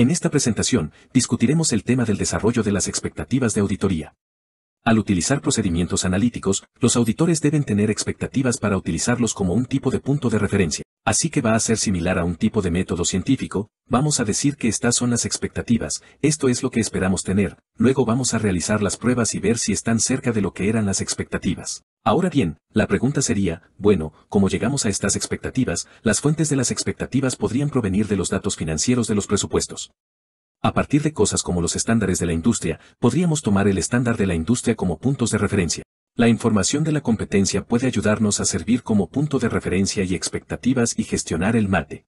En esta presentación, discutiremos el tema del desarrollo de las expectativas de auditoría. Al utilizar procedimientos analíticos, los auditores deben tener expectativas para utilizarlos como un tipo de punto de referencia. Así que va a ser similar a un tipo de método científico, vamos a decir que estas son las expectativas, esto es lo que esperamos tener, luego vamos a realizar las pruebas y ver si están cerca de lo que eran las expectativas. Ahora bien, la pregunta sería, bueno, ¿cómo llegamos a estas expectativas? Las fuentes de las expectativas podrían provenir de los datos financieros de los presupuestos. A partir de cosas como los estándares de la industria, podríamos tomar el estándar de la industria como puntos de referencia. La información de la competencia puede ayudarnos a servir como punto de referencia y expectativas y gestionar el mate.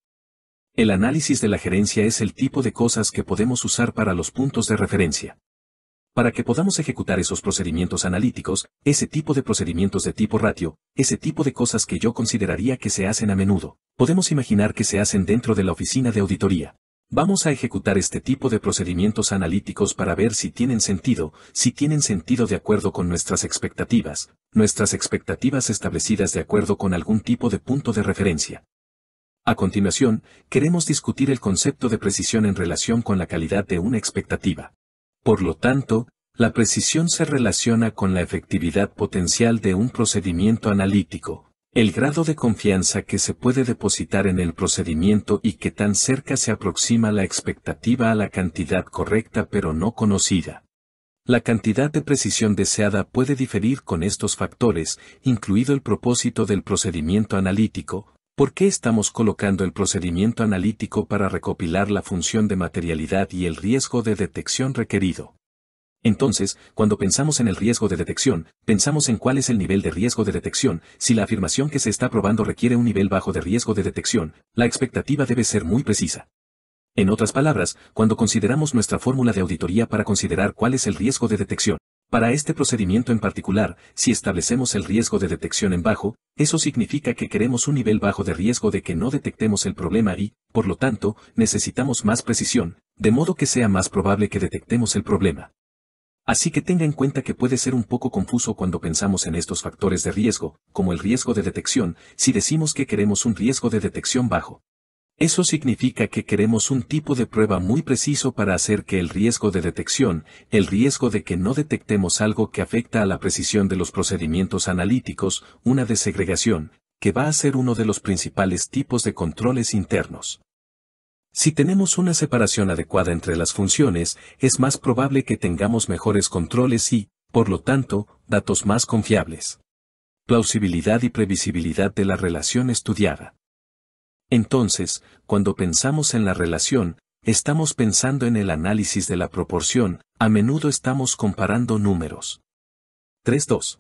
El análisis de la gerencia es el tipo de cosas que podemos usar para los puntos de referencia. Para que podamos ejecutar esos procedimientos analíticos, ese tipo de procedimientos de tipo ratio, ese tipo de cosas que yo consideraría que se hacen a menudo, podemos imaginar que se hacen dentro de la oficina de auditoría. Vamos a ejecutar este tipo de procedimientos analíticos para ver si tienen sentido, si tienen sentido de acuerdo con nuestras expectativas, nuestras expectativas establecidas de acuerdo con algún tipo de punto de referencia. A continuación, queremos discutir el concepto de precisión en relación con la calidad de una expectativa. Por lo tanto, la precisión se relaciona con la efectividad potencial de un procedimiento analítico, el grado de confianza que se puede depositar en el procedimiento y que tan cerca se aproxima la expectativa a la cantidad correcta pero no conocida. La cantidad de precisión deseada puede diferir con estos factores, incluido el propósito del procedimiento analítico, ¿por qué estamos colocando el procedimiento analítico para recopilar la función de materialidad y el riesgo de detección requerido? Entonces, cuando pensamos en el riesgo de detección, pensamos en cuál es el nivel de riesgo de detección, si la afirmación que se está probando requiere un nivel bajo de riesgo de detección, la expectativa debe ser muy precisa. En otras palabras, cuando consideramos nuestra fórmula de auditoría para considerar cuál es el riesgo de detección, para este procedimiento en particular, si establecemos el riesgo de detección en bajo, eso significa que queremos un nivel bajo de riesgo de que no detectemos el problema y, por lo tanto, necesitamos más precisión, de modo que sea más probable que detectemos el problema. Así que tenga en cuenta que puede ser un poco confuso cuando pensamos en estos factores de riesgo, como el riesgo de detección, si decimos que queremos un riesgo de detección bajo. Eso significa que queremos un tipo de prueba muy preciso para hacer que el riesgo de detección, el riesgo de que no detectemos algo que afecta a la precisión de los procedimientos analíticos, una desegregación, que va a ser uno de los principales tipos de controles internos. Si tenemos una separación adecuada entre las funciones, es más probable que tengamos mejores controles y, por lo tanto, datos más confiables. Plausibilidad y previsibilidad de la relación estudiada. Entonces, cuando pensamos en la relación, estamos pensando en el análisis de la proporción, a menudo estamos comparando números. 3.2.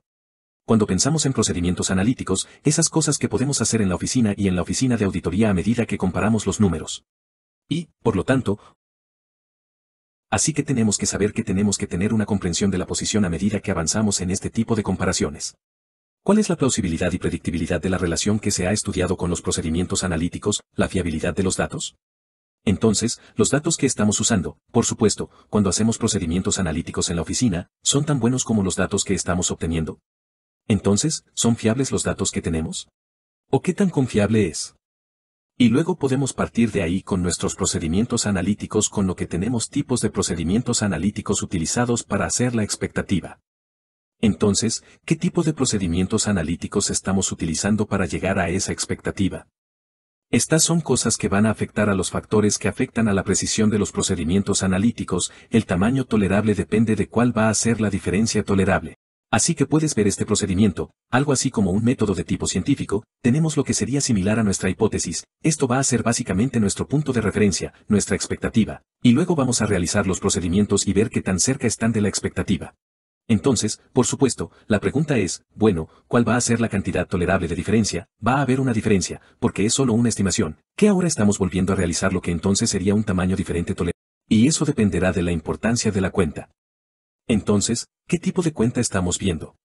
Cuando pensamos en procedimientos analíticos, esas cosas que podemos hacer en la oficina y en la oficina de auditoría a medida que comparamos los números y, por lo tanto, Así que tenemos que saber que tenemos que tener una comprensión de la posición a medida que avanzamos en este tipo de comparaciones. ¿Cuál es la plausibilidad y predictibilidad de la relación que se ha estudiado con los procedimientos analíticos, la fiabilidad de los datos? Entonces, los datos que estamos usando, por supuesto, cuando hacemos procedimientos analíticos en la oficina, son tan buenos como los datos que estamos obteniendo. Entonces, ¿son fiables los datos que tenemos? ¿O qué tan confiable es? Y luego podemos partir de ahí con nuestros procedimientos analíticos con lo que tenemos tipos de procedimientos analíticos utilizados para hacer la expectativa. Entonces, ¿qué tipo de procedimientos analíticos estamos utilizando para llegar a esa expectativa? Estas son cosas que van a afectar a los factores que afectan a la precisión de los procedimientos analíticos, el tamaño tolerable depende de cuál va a ser la diferencia tolerable. Así que puedes ver este procedimiento, algo así como un método de tipo científico, tenemos lo que sería similar a nuestra hipótesis, esto va a ser básicamente nuestro punto de referencia, nuestra expectativa, y luego vamos a realizar los procedimientos y ver qué tan cerca están de la expectativa. Entonces, por supuesto, la pregunta es, bueno, ¿cuál va a ser la cantidad tolerable de diferencia? Va a haber una diferencia, porque es solo una estimación, ¿Qué ahora estamos volviendo a realizar lo que entonces sería un tamaño diferente tolerable, y eso dependerá de la importancia de la cuenta. Entonces, ¿qué tipo de cuenta estamos viendo?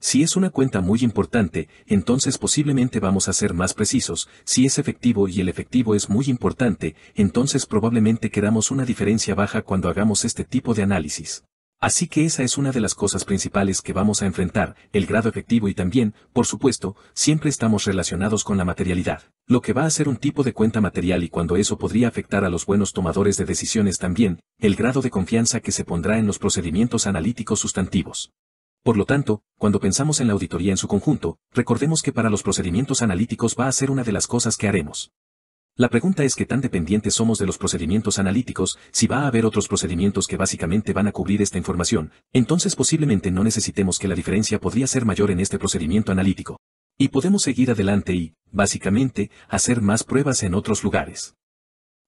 Si es una cuenta muy importante, entonces posiblemente vamos a ser más precisos, si es efectivo y el efectivo es muy importante, entonces probablemente queramos una diferencia baja cuando hagamos este tipo de análisis. Así que esa es una de las cosas principales que vamos a enfrentar, el grado efectivo y también, por supuesto, siempre estamos relacionados con la materialidad, lo que va a ser un tipo de cuenta material y cuando eso podría afectar a los buenos tomadores de decisiones también, el grado de confianza que se pondrá en los procedimientos analíticos sustantivos. Por lo tanto, cuando pensamos en la auditoría en su conjunto, recordemos que para los procedimientos analíticos va a ser una de las cosas que haremos. La pregunta es que tan dependientes somos de los procedimientos analíticos, si va a haber otros procedimientos que básicamente van a cubrir esta información, entonces posiblemente no necesitemos que la diferencia podría ser mayor en este procedimiento analítico. Y podemos seguir adelante y, básicamente, hacer más pruebas en otros lugares.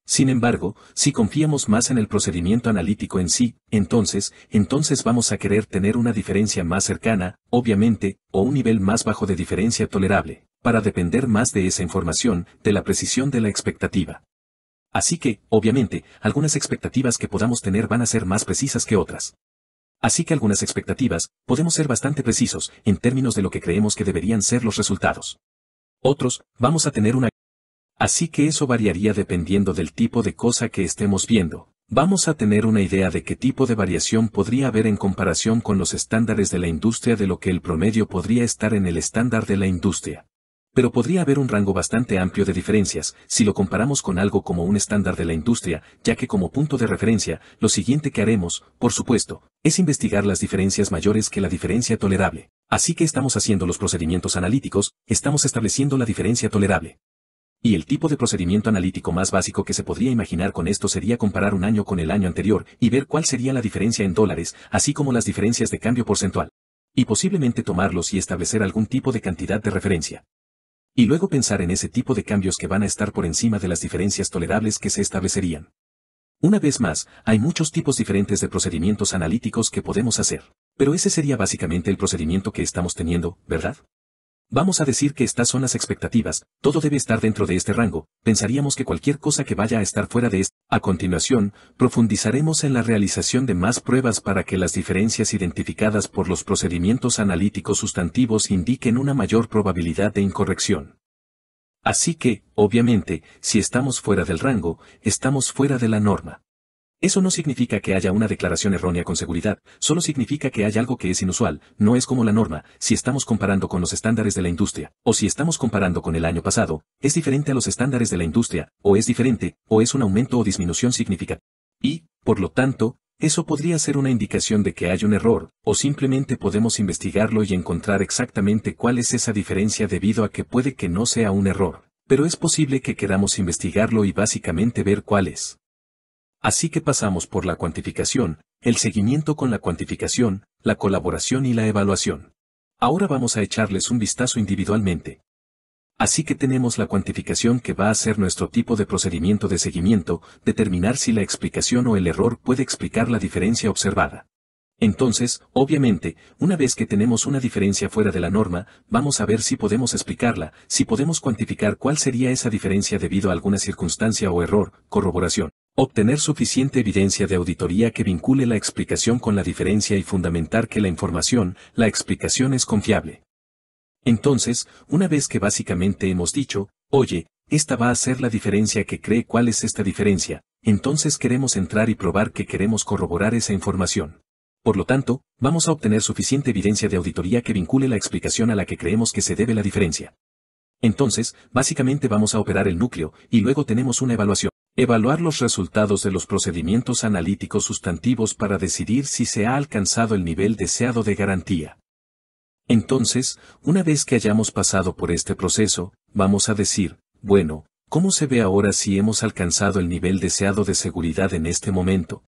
Sin embargo, si confiamos más en el procedimiento analítico en sí, entonces, entonces vamos a querer tener una diferencia más cercana, obviamente, o un nivel más bajo de diferencia tolerable para depender más de esa información, de la precisión de la expectativa. Así que, obviamente, algunas expectativas que podamos tener van a ser más precisas que otras. Así que algunas expectativas, podemos ser bastante precisos en términos de lo que creemos que deberían ser los resultados. Otros, vamos a tener una... Así que eso variaría dependiendo del tipo de cosa que estemos viendo. Vamos a tener una idea de qué tipo de variación podría haber en comparación con los estándares de la industria de lo que el promedio podría estar en el estándar de la industria. Pero podría haber un rango bastante amplio de diferencias si lo comparamos con algo como un estándar de la industria, ya que como punto de referencia, lo siguiente que haremos, por supuesto, es investigar las diferencias mayores que la diferencia tolerable. Así que estamos haciendo los procedimientos analíticos, estamos estableciendo la diferencia tolerable. Y el tipo de procedimiento analítico más básico que se podría imaginar con esto sería comparar un año con el año anterior y ver cuál sería la diferencia en dólares, así como las diferencias de cambio porcentual. Y posiblemente tomarlos y establecer algún tipo de cantidad de referencia. Y luego pensar en ese tipo de cambios que van a estar por encima de las diferencias tolerables que se establecerían. Una vez más, hay muchos tipos diferentes de procedimientos analíticos que podemos hacer. Pero ese sería básicamente el procedimiento que estamos teniendo, ¿verdad? Vamos a decir que estas son las expectativas, todo debe estar dentro de este rango, pensaríamos que cualquier cosa que vaya a estar fuera de este. A continuación, profundizaremos en la realización de más pruebas para que las diferencias identificadas por los procedimientos analíticos sustantivos indiquen una mayor probabilidad de incorrección. Así que, obviamente, si estamos fuera del rango, estamos fuera de la norma. Eso no significa que haya una declaración errónea con seguridad, solo significa que hay algo que es inusual, no es como la norma, si estamos comparando con los estándares de la industria, o si estamos comparando con el año pasado, es diferente a los estándares de la industria, o es diferente, o es un aumento o disminución significativa. Y, por lo tanto, eso podría ser una indicación de que hay un error, o simplemente podemos investigarlo y encontrar exactamente cuál es esa diferencia debido a que puede que no sea un error, pero es posible que queramos investigarlo y básicamente ver cuál es. Así que pasamos por la cuantificación, el seguimiento con la cuantificación, la colaboración y la evaluación. Ahora vamos a echarles un vistazo individualmente. Así que tenemos la cuantificación que va a ser nuestro tipo de procedimiento de seguimiento, determinar si la explicación o el error puede explicar la diferencia observada. Entonces, obviamente, una vez que tenemos una diferencia fuera de la norma, vamos a ver si podemos explicarla, si podemos cuantificar cuál sería esa diferencia debido a alguna circunstancia o error, corroboración. Obtener suficiente evidencia de auditoría que vincule la explicación con la diferencia y fundamentar que la información, la explicación es confiable. Entonces, una vez que básicamente hemos dicho, oye, esta va a ser la diferencia que cree cuál es esta diferencia, entonces queremos entrar y probar que queremos corroborar esa información. Por lo tanto, vamos a obtener suficiente evidencia de auditoría que vincule la explicación a la que creemos que se debe la diferencia. Entonces, básicamente vamos a operar el núcleo, y luego tenemos una evaluación. Evaluar los resultados de los procedimientos analíticos sustantivos para decidir si se ha alcanzado el nivel deseado de garantía. Entonces, una vez que hayamos pasado por este proceso, vamos a decir, bueno, ¿cómo se ve ahora si hemos alcanzado el nivel deseado de seguridad en este momento?